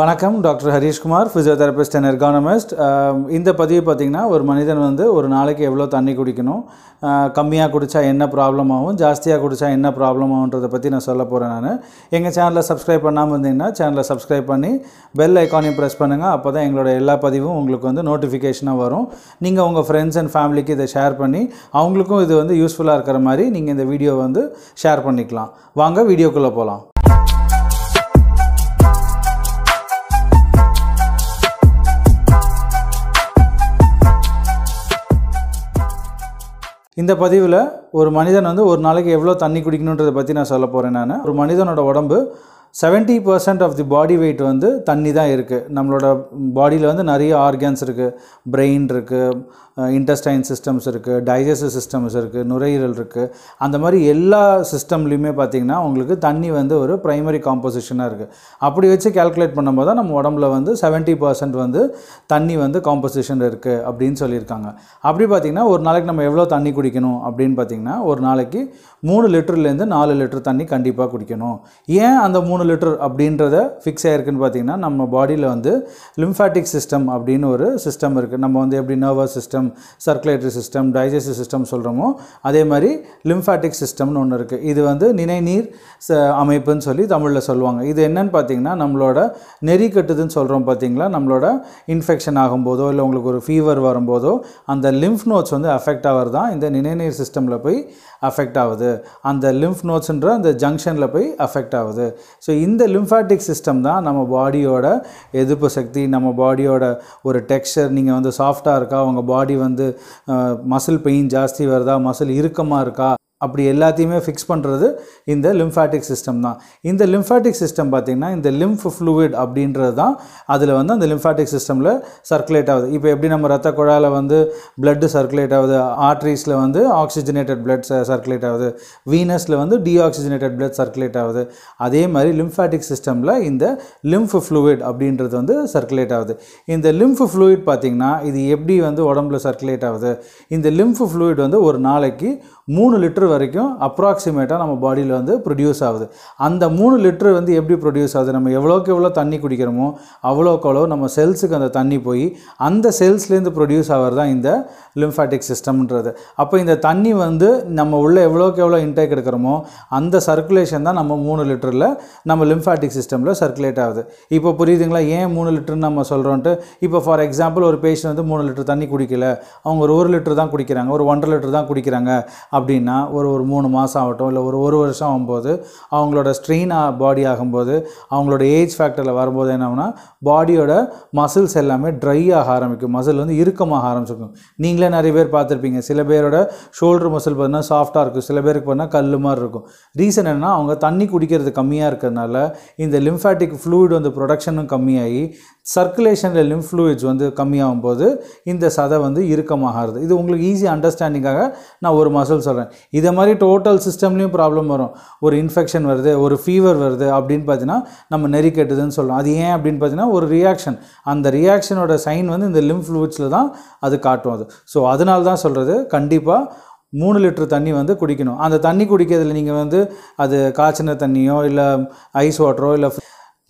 வணக்கம் doctor Harishkumar physiotherapist and ergonomist இந்த பதிவு பார்த்திங்கன்னா ஒரு மனிதன் வந்து ஒரு நாளைக்கு எவ்வளோ தண்ணி குடிக்கணும் கம்மியாக குடித்தா என்ன ப்ராப்ளம் ஆகும் ஜாஸ்தியாக குடித்தா என்ன ப்ராப்ளம் ஆகுன்றதை பற்றி நான் சொல்ல போகிறேன் நான் எங்கள் சேனலில் சப்ஸ்கிரைப் பண்ணாமல் இருந்தீங்கன்னா சேனலை சப்ஸ்கிரைப் பண்ணி பெல் ஐக்கானையும் ப்ரெஸ் பண்ணுங்கள் அப்போ தான் எங்களோட எல்லா பதிவும் உங்களுக்கு வந்து நோட்டிஃபிகேஷனாக வரும் நீங்கள் உங்கள் ஃப்ரெண்ட்ஸ் அண்ட் ஃபேமிலிக்கு இதை ஷேர் பண்ணி அவங்களுக்கும் இது வந்து யூஸ்ஃபுல்லாக இருக்கிற மாதிரி நீங்கள் இந்த வீடியோ வந்து ஷேர் பண்ணிக்கலாம் வாங்க வீடியோக்குள்ளே போகலாம் இந்த பதிவில் ஒரு மனிதன் வந்து ஒரு நாளைக்கு எவ்வளோ தண்ணி குடிக்கணுன்றதை பற்றி நான் சொல்ல போகிறேன் நான் ஒரு மனிதனோட உடம்பு seventy percent of the body weight வந்து தண்ணி தான் இருக்குது நம்மளோட பாடியில் வந்து நிறைய ஆர்கன்ஸ் இருக்குது பிரெயின் இருக்குது இன்டஸ்டைன் சிஸ்டம்ஸ் இருக்குது டைஜஸ்டிவ் சிஸ்டம்ஸ் இருக்குது நுரையீரல் இருக்குது அந்த மாதிரி எல்லா சிஸ்டம்லேயுமே பார்த்திங்கன்னா உங்களுக்கு தண்ணி வந்து ஒரு ப்ரைமரி காம்போசிஷனாக இருக்குது அப்படி வச்சு கேல்குலேட் பண்ணும்போது தான் நம்ம உடம்புல வந்து செவன்ட்டி பர்சன்ட் வந்து தண்ணி வந்து காம்போசிஷன் இருக்குது அப்படின்னு சொல்லியிருக்காங்க அப்படி பார்த்திங்கன்னா ஒரு நாளைக்கு நம்ம எவ்வளோ தண்ணி குடிக்கணும் அப்படின்னு பார்த்திங்கன்னா ஒரு நாளைக்கு மூணு லிட்டர்லேருந்து நாலு லிட்டர் தண்ணி கண்டிப்பாக குடிக்கணும் ஏன் அந்த மூணு லிட்டர் அப்படின்றத ஃபிக்ஸ் ஆகிருக்குன்னு பார்த்திங்கன்னா நம்ம பாடியில் வந்து லிம்ஃபேட்டிக் சிஸ்டம் அப்படின்னு ஒரு சிஸ்டம் இருக்குது நம்ம வந்து எப்படி nervous system system circulatory system digestive system சொல்கிறோமோ அதே மாதிரி லிம்ஃபேட்டிக் சிஸ்டம்னு ஒன்று இருக்குது இது வந்து நினைநீர் அமைப்புன்னு சொல்லி தமிழில் சொல்லுவாங்க இது என்னன்னு பார்த்தீங்கன்னா நம்மளோட நெறி கட்டுதுன்னு சொல்கிறோம் பார்த்தீங்களா நம்மளோட இன்ஃபெக்ஷன் ஆகும்போதோ இல்லை உங்களுக்கு ஒரு ஃபீவர் வரும்போதோ அந்த லிம்ஃப் நோட்ஸ் வந்து அஃபெக்ட் ஆகிறது தான் இந்த நினைநீர் சிஸ்டமில் போய் அஃபெக்ட் ஆகுது அந்த லிம்ஃப் நோட்ஸுன்ற அந்த ஜங்ஷனில் போய் அஃபெக்ட் ஆகுது ஸோ இந்த லிம்ஃபேட்டிக் சிஸ்டம் தான் நம்ம பாடியோட எதிர்ப்பு சக்தி நம்ம பாடியோட ஒரு டெக்ஸ்டர் நீங்கள் வந்து சாஃப்டாக இருக்கா உங்கள் பாடி பாடி வந்து மசில் பெயின் ஜாஸ்தி வருதா மசில் இறுக்கமாக இருக்கா அப்படி எல்லாத்தையுமே ஃபிக்ஸ் பண்ணுறது இந்த லிம்ஃபேட்டிக் சிஸ்டம் தான் இந்த லிம்ஃபேட்டிக் சிஸ்டம் பார்த்திங்கன்னா இந்த லிம்ஃப் ஃப்ளூவிட் அப்படின்றது தான் அதில் வந்து அந்த லிம்ஃபேட்டிக் சிஸ்டமில் சர்க்குலேட் ஆகுது இப்போ எப்படி நம்ம ரத்த குழாயில் வந்து பிளட்டு சர்க்குலேட் ஆகுது ஆர்ட்ரிஸில் வந்து ஆக்சிஜனேட்டட் பிளட் சர்க்குலேட் ஆகுது வீனஸில் வந்து டீஆக்சிஜனேட்டட் பிளட் சர்க்குலேட் ஆகுது அதே மாதிரி லிம்ஃபேட்டிக் சிஸ்டமில் இந்த லிம்ஃப் ஃப்ளூவிட் அப்படின்றது வந்து சர்க்குலேட் ஆகுது இந்த லிம்ஃப் ஃப்ளூயிட் பார்த்திங்கன்னா இது எப்படி வந்து உடம்புல சர்க்குலேட் ஆகுது இந்த லிம்ஃப் ஃப்ளூயிட் வந்து ஒரு நாளைக்கு மூணு லிட்டர் வரைக்கும் அப்ராக்சிமேட்டாக நம்ம பாடியில் வந்து ப்ரொடியூஸ் ஆகுது அந்த மூணு லிட்ரு வந்து எப்படி ப்ரொடியூஸ் ஆகுது நம்ம எவ்வளோக்கு எவ்வளோ தண்ணி குடிக்கிறோமோ அவ்வளோக்கு அவ்வளோ நம்ம செல்ஸுக்கு அந்த தண்ணி போய் அந்த செல்ஸ்லேருந்து ப்ரொடியூஸ் ஆகிறது தான் இந்த லிம்ஃபேட்டிக் சிஸ்டம்ன்றது அப்போ இந்த தண்ணி வந்து நம்ம உள்ளே எவ்வளோக்கு எவ்வளோ இன்டேக் எடுக்கிறோமோ அந்த சர்க்குலேஷன் தான் நம்ம மூணு லிட்டரில் நம்ம லிம்ஃபேட்டிக் சிஸ்டமில் சர்க்குலேட் ஆகுது இப்போ புரியுதுங்களா ஏன் மூணு லிட்டர்னு நம்ம சொல்கிறோன்ட்டு இப்போ ஃபார் எக்ஸாம்பிள் ஒரு பேஷண்ட் வந்து மூணு லிட்டர் தண்ணி குடிக்கல அவங்க ஒரு ஒரு லிட்டர் தான் குடிக்கிறாங்க ஒரு ஒன்றரை லிட்டர் தான் குடிக்கிறாங்க அப்படின்னா ஒரு ஒரு ஒரு மூணு மாதம் ஆகட்டும் இல்லை ஒரு ஒரு வருஷம் ஆகும்போது அவங்களோட ஸ்ட்ரெயின் பாடி ஆகும்போது அவங்களோட ஏஜ் ஃபேக்டரில் வரும்போது என்னன்னா பாடியோட மசில்ஸ் எல்லாமே ட்ரை ஆக ஆரம்பிக்கும் மசில் வந்து இறுக்கமாக ஆரம்பிச்சிருக்கும் நீங்களே நிறைய பேர் பார்த்துருப்பீங்க சில பேரோட ஷோல்டர் மசில் பார்த்தீங்கன்னா சாஃப்டாக இருக்கும் சில பேருக்கு பார்த்தீங்கன்னா கல் மாதிரி இருக்கும் ரீசன் என்னென்னா அவங்க தண்ணி குடிக்கிறது கம்மியாக இருக்கிறதுனால இந்த லிம்ஃபேட்டிக் ஃப்ளூயிட் வந்து ப்ரொடக்ஷனும் கம்மியாகி சர்க்குலேஷனில் லிம் ஃப்ளூயிட்ஸ் வந்து கம்மியாகும் போது இந்த சதை வந்து இறுக்கமாகிறது இது உங்களுக்கு ஈஸி அண்டர்ஸ்டாண்டிங்காக நான் ஒரு மசில் சொல்கிறேன் இதை மாதிரி டோட்டல் சிஸ்டம்லேயும் ப்ராப்ளம் வரும் ஒரு இன்ஃபெக்ஷன் வருது ஒரு ஃபீவர் வருது அப்படின்னு பார்த்தீங்கன்னா நம்ம நெறி கெட்டுதுன்னு சொல்லலாம் அது ஏன் அப்படின்னு பார்த்தீங்கன்னா ஒரு ரியாக்ஷன் அந்த ரியாக்ஷனோட சைன் வந்து இந்த லிம் ஃப்ளூயிட்ஸில் தான் அது காட்டும் அது ஸோ அதனால தான் சொல்கிறது கண்டிப்பாக மூணு லிட்டர் தண்ணி வந்து குடிக்கணும் அந்த தண்ணி குடிக்கிறதுல நீங்கள் வந்து அது காய்ச்சின தண்ணியோ இல்லை ஐஸ் வாட்டரோ இல்லை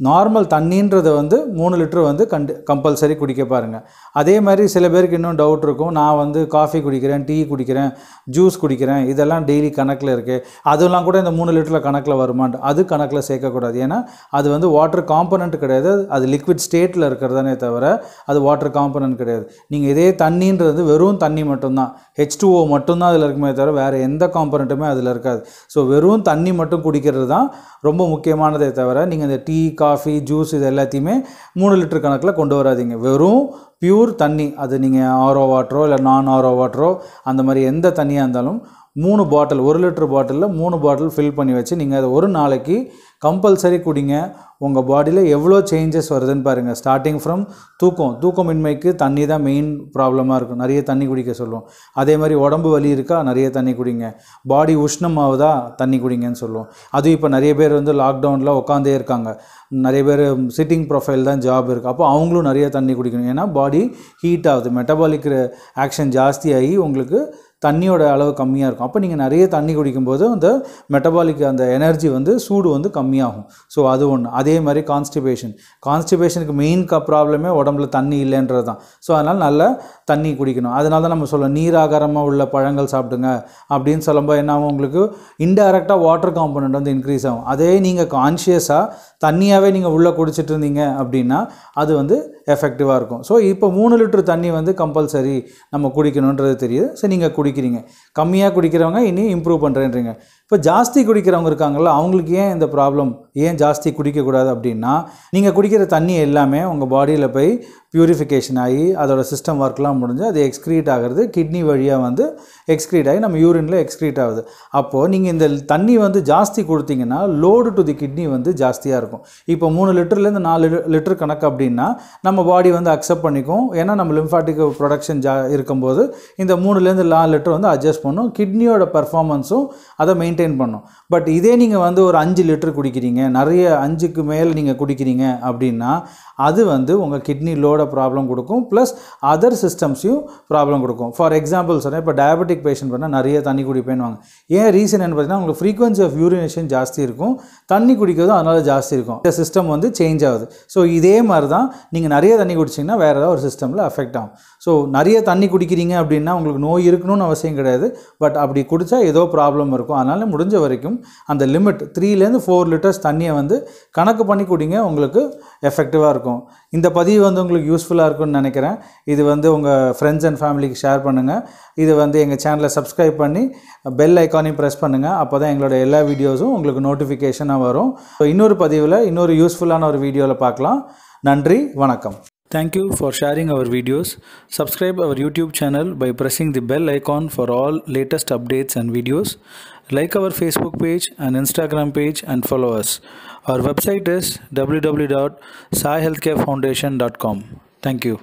நார்மல் தண்ணின்றதை வந்து மூணு லிட்டர் வந்து கண்டு கம்பல்சரி குடிக்க பாருங்கள் அதே மாதிரி சில பேருக்கு இன்னும் டவுட் இருக்கும் நான் வந்து காஃபி குடிக்கிறேன் டீ குடிக்கிறேன் ஜூஸ் குடிக்கிறேன் இதெல்லாம் டெய்லி கணக்கில் இருக்குது அதெல்லாம் கூட இந்த மூணு லிட்டரில் கணக்கில் வருமான் அது கணக்கில் சேர்க்கக்கூடாது ஏன்னா அது வந்து வாட்டர் காம்பனண்ட் கிடையாது அது லிக்விட் ஸ்டேட்டில் இருக்கிறதானே தவிர அது வாட்டர் காம்பனண்ட் கிடையாது நீங்கள் இதே தண்ணின்றது வெறும் தண்ணி மட்டும்தான் ஹெச் டூஓ மட்டும்தான் அதில் இருக்குமே தவிர வேறு எந்த காம்பனண்ட்டுமே அதில் இருக்காது ஸோ வெறும் தண்ணி மட்டும் குடிக்கிறது தான் ரொம்ப முக்கியமானதே தவிர நீங்கள் இந்த டீ கா காஃபி ஜூஸ் இது எல்லாத்தையுமே மூணு லிட்டர் கணக்கில் கொண்டு வராதிங்க வெறும் பியூர் தண்ணி அது நீங்கள் ஆரோ வாட்டரோ இல்லை நான் ஆரோ வாட்டரோ அந்த மாதிரி எந்த தண்ணியாக இருந்தாலும் மூணு பாட்டில் ஒரு லிட்டர் பாட்டிலில் மூணு பாட்டில் ஃபில் பண்ணி வச்சு நீங்கள் அதை ஒரு நாளைக்கு கம்பல்சரி குடிங்க உங்கள் பாடியில் எவ்வளோ சேஞ்சஸ் வருதுன்னு பாருங்கள் ஸ்டார்டிங் ஃப்ரம் தூக்கம் தூக்கமின்மைக்கு தண்ணி தான் மெயின் ப்ராப்ளமாக இருக்கும் நிறைய தண்ணி குடிக்க சொல்லுவோம் அதே மாதிரி உடம்பு வலி இருக்கா நிறைய தண்ணி குடிங்க பாடி உஷ்ணம் ஆகுதா தண்ணி குடிங்கன்னு சொல்லுவோம் அதுவும் இப்போ நிறைய பேர் வந்து லாக்டவுனில் உட்காந்தே இருக்காங்க நிறைய பேர் சிட்டிங் ப்ரொஃபைல் தான் ஜாப் இருக்குது அப்போ அவங்களும் நிறைய தண்ணி குடிக்கணும் ஏன்னா பாடி ஹீட் ஆகுது மெட்டபாலிக் ஆக்ஷன் ஜாஸ்தியாகி உங்களுக்கு தண்ணியோட அளவு கம்மியாக இருக்கும் அப்போ நீங்கள் நிறைய தண்ணி குடிக்கும்போது அந்த மெட்டபாலிக் அந்த எனர்ஜி வந்து சூடு வந்து கம்மியாகும் ஸோ அது ஒன்று அதே மாதிரி கான்ஸ்டிபேஷன் கான்ஸ்டிபேஷனுக்கு மெயின் க ப்ராப்ளமே உடம்புல தண்ணி இல்லைன்றது தான் ஸோ அதனால் நல்ல தண்ணி குடிக்கணும் அதனால தான் நம்ம நீர் நீராகாரமாக உள்ள பழங்கள் சாப்பிடுங்க அப்படின்னு சொல்லும்போது என்ன ஆகும் உங்களுக்கு இன்டைரக்டாக வாட்டர் காம்பனண்ட் வந்து இன்க்ரீஸ் ஆகும் அதே நீங்கள் கான்ஷியஸாக தண்ணியாகவே நீங்கள் உள்ளே குடிச்சிட்டு இருந்தீங்க அப்படின்னா அது வந்து எஃபெக்டிவாக இருக்கும் ஸோ இப்போ மூணு லிட்டர் தண்ணி வந்து கம்பல்சரி நம்ம குடிக்கணுன்றது தெரியுது ஸோ நீங்கள் குடி குடிக்கிறீங்க கம்மியாக குடிக்கிறவங்க இனி இம்ப்ரூவ் பண்ணுறேன்றீங்க இப்போ ஜாஸ்தி குடிக்கிறவங்க இருக்காங்கல்ல அவங்களுக்கு ஏன் இந்த ப்ராப்ளம் ஏன் ஜாஸ்தி குடிக்கக்கூடாது அப்படின்னா நீங்கள் குடிக்கிற தண்ணி எல்லாமே உங்கள் பாடியில் போய் பியூரிஃபிகேஷன் ஆகி அதோடய சிஸ்டம் ஒர்க்லாம் முடிஞ்சு அது எக்ஸ்க்ரீட் ஆகிறது கிட்னி வழியாக வந்து எக்ஸ்க்ரீட் ஆகி நம்ம யூரினில் எக்ஸ்க்ரீட் ஆகுது அப்போது நீங்கள் இந்த தண்ணி வந்து ஜாஸ்தி கொடுத்தீங்கன்னா லோடு டு தி கிட்னி வந்து ஜாஸ்தியாக இருக்கும் இப்போ மூணு லிட்டர்லேருந்து நாலு லிட்டர் கணக்கு அப்படின்னா நம்ம பாடி வந்து அக்செப்ட் பண்ணிக்கும் ஏன்னா நம்ம லிம்ஃபாட்டிக் ப்ரொடக்ஷன் ஜா இருக்கும்போது இந்த மூணுலேருந்து நாலு லிட்டர் வந்து அட்ஜஸ்ட் பண்ணும் கிட்னியோட பர்ஃபார்மன்ஸும் அதை மெயின்டைன் பண்ணும் பட் இதே நீங்கள் வந்து ஒரு அஞ்சு லிட்டர் குடிக்கிறீங்க நிறைய அஞ்சுக்கு மேலே நீங்கள் குடிக்கிறீங்க அப்படின்னா அது வந்து உங்கள் கிட்னி லோட ப்ராப்ளம் கொடுக்கும் ப்ளஸ் அதர் சிஸ்டம்ஸையும் ப்ராப்ளம் கொடுக்கும் ஃபார் எக்ஸாம்பிள் சொன்னால் இப்போ டயபெட்டிக் பேஷண்ட் பண்ணால் நிறைய தண்ணி வாங்க ஏன் ரீசன் என்ன பார்த்தீங்கன்னா உங்களுக்கு ஃப்ரீக்வன்சி ஆஃப் யூரினேஷன் ஜாஸ்தி இருக்கும் தண்ணி குடிக்கிறதும் அதனால் ஜாஸ்தி இருக்கும் இந்த சிஸ்டம் வந்து சேஞ்ச் ஆகுது ஸோ இதே மாதிரி தான் நீங்கள் நிறைய தண்ணி குடிச்சிங்கன்னா வேறு ஏதாவது ஒரு சிஸ்டமில் அஃபெக்ட் ஆகும் ஸோ நிறைய தண்ணி குடிக்கிறீங்க அப்படின்னா உங்களுக்கு நோய் இருக்கணும்னு அவசியம் கிடையாது பட் அப்படி குடித்தா ஏதோ ப்ராப்ளம் இருக்கும் அதனால் முடிஞ்ச வரைக்கும் அந்த லிமிட் த்ரீலேருந்து ஃபோர் லிட்டர்ஸ் தண்ணி தண்ணியை வந்து கணக்கு பண்ணி கொடுங்க உங்களுக்கு எஃபெக்டிவாக இருக்கும் இந்த பதிவு வந்து உங்களுக்கு யூஸ்ஃபுல்லாக இருக்கும்னு நினைக்கிறேன் இது வந்து உங்கள் ஃப்ரெண்ட்ஸ் அண்ட் ஃபேமிலிக்கு ஷேர் பண்ணுங்கள் இது வந்து எங்கள் சேனலை சப்ஸ்கிரைப் பண்ணி பெல் ஐக்கானையும் ப்ரெஸ் பண்ணுங்கள் அப்போ தான் எங்களோட எல்லா வீடியோஸும் உங்களுக்கு நோட்டிஃபிகேஷனாக வரும் இன்னொரு பதிவில் இன்னொரு யூஸ்ஃபுல்லான ஒரு வீடியோவில் பார்க்கலாம் நன்றி வணக்கம் Thank you for sharing our videos. Subscribe our YouTube channel by pressing the bell icon for all latest updates and videos. Like our Facebook page and Instagram page and follow us. Our website is www.saihealthcarefoundation.com. Thank you.